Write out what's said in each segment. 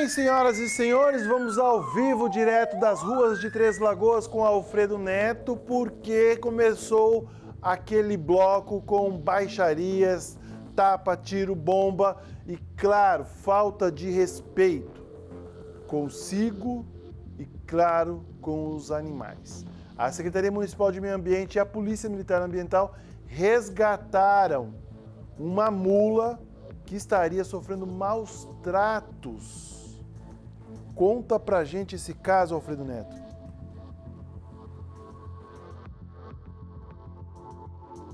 bem, senhoras e senhores? Vamos ao vivo, direto das ruas de Três Lagoas com Alfredo Neto, porque começou aquele bloco com baixarias, tapa, tiro, bomba e, claro, falta de respeito consigo e, claro, com os animais. A Secretaria Municipal de Meio Ambiente e a Polícia Militar Ambiental resgataram uma mula que estaria sofrendo maus tratos Conta pra gente esse caso, Alfredo Neto.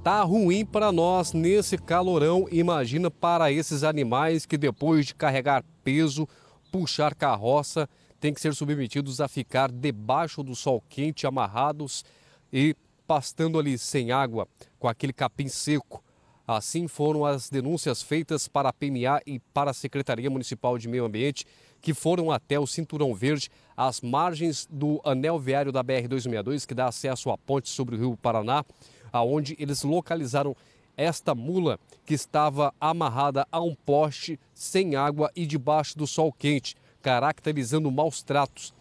Tá ruim para nós nesse calorão, imagina para esses animais que depois de carregar peso, puxar carroça, tem que ser submetidos a ficar debaixo do sol quente, amarrados e pastando ali sem água, com aquele capim seco. Assim foram as denúncias feitas para a PMA e para a Secretaria Municipal de Meio Ambiente, que foram até o Cinturão Verde, às margens do anel viário da BR-262, que dá acesso à ponte sobre o Rio Paraná, aonde eles localizaram esta mula que estava amarrada a um poste sem água e debaixo do sol quente, caracterizando maus tratos.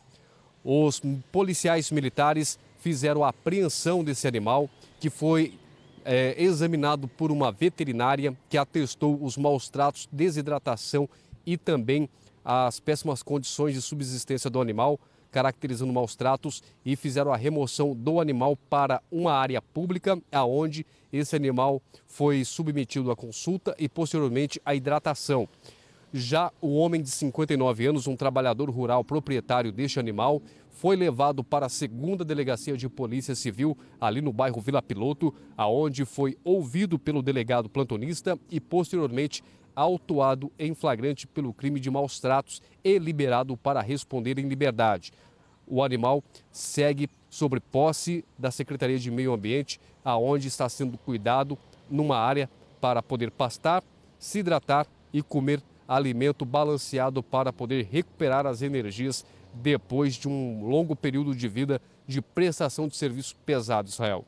Os policiais militares fizeram a apreensão desse animal, que foi é, examinado por uma veterinária que atestou os maus tratos, desidratação e também as péssimas condições de subsistência do animal, caracterizando maus tratos e fizeram a remoção do animal para uma área pública, aonde esse animal foi submetido à consulta e posteriormente à hidratação. Já o homem de 59 anos, um trabalhador rural proprietário deste animal, foi levado para a segunda delegacia de polícia civil, ali no bairro Vila Piloto, aonde foi ouvido pelo delegado plantonista e posteriormente autuado em flagrante pelo crime de maus tratos e liberado para responder em liberdade. O animal segue sobre posse da Secretaria de Meio Ambiente, aonde está sendo cuidado numa área para poder pastar, se hidratar e comer alimento balanceado para poder recuperar as energias depois de um longo período de vida de prestação de serviço pesado, Israel.